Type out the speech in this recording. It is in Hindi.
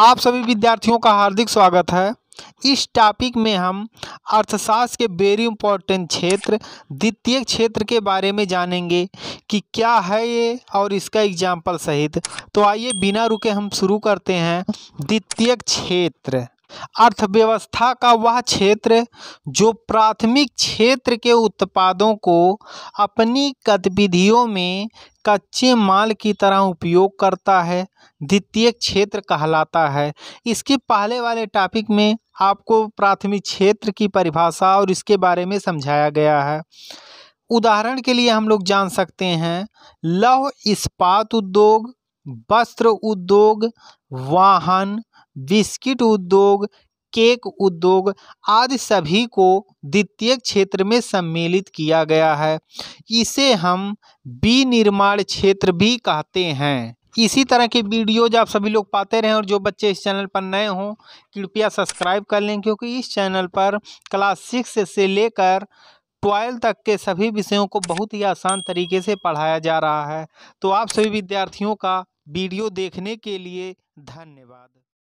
आप सभी विद्यार्थियों का हार्दिक स्वागत है इस टॉपिक में हम अर्थशास्त्र के वेरी इम्पोर्टेंट क्षेत्र द्वितीय क्षेत्र के बारे में जानेंगे कि क्या है ये और इसका एग्जाम्पल सहित तो आइए बिना रुके हम शुरू करते हैं द्वितीय क्षेत्र अर्थव्यवस्था का वह क्षेत्र जो प्राथमिक क्षेत्र के उत्पादों को अपनी गतिविधियों में कच्चे माल की तरह उपयोग करता है द्वितीयक क्षेत्र कहलाता है इसके पहले वाले टॉपिक में आपको प्राथमिक क्षेत्र की परिभाषा और इसके बारे में समझाया गया है उदाहरण के लिए हम लोग जान सकते हैं लौह इस्पात उद्योग वस्त्र उद्योग वाहन बिस्किट उद्योग केक उद्योग आदि सभी को द्वितीय क्षेत्र में सम्मिलित किया गया है इसे हम विनिर्माण क्षेत्र भी कहते हैं इसी तरह के वीडियोज आप सभी लोग पाते रहें और जो बच्चे इस चैनल पर नए हों कृपया सब्सक्राइब कर लें क्योंकि इस चैनल पर क्लास सिक्स से लेकर ट्वेल्व तक के सभी विषयों को बहुत ही आसान तरीके से पढ़ाया जा रहा है तो आप सभी विद्यार्थियों का वीडियो देखने के लिए धन्यवाद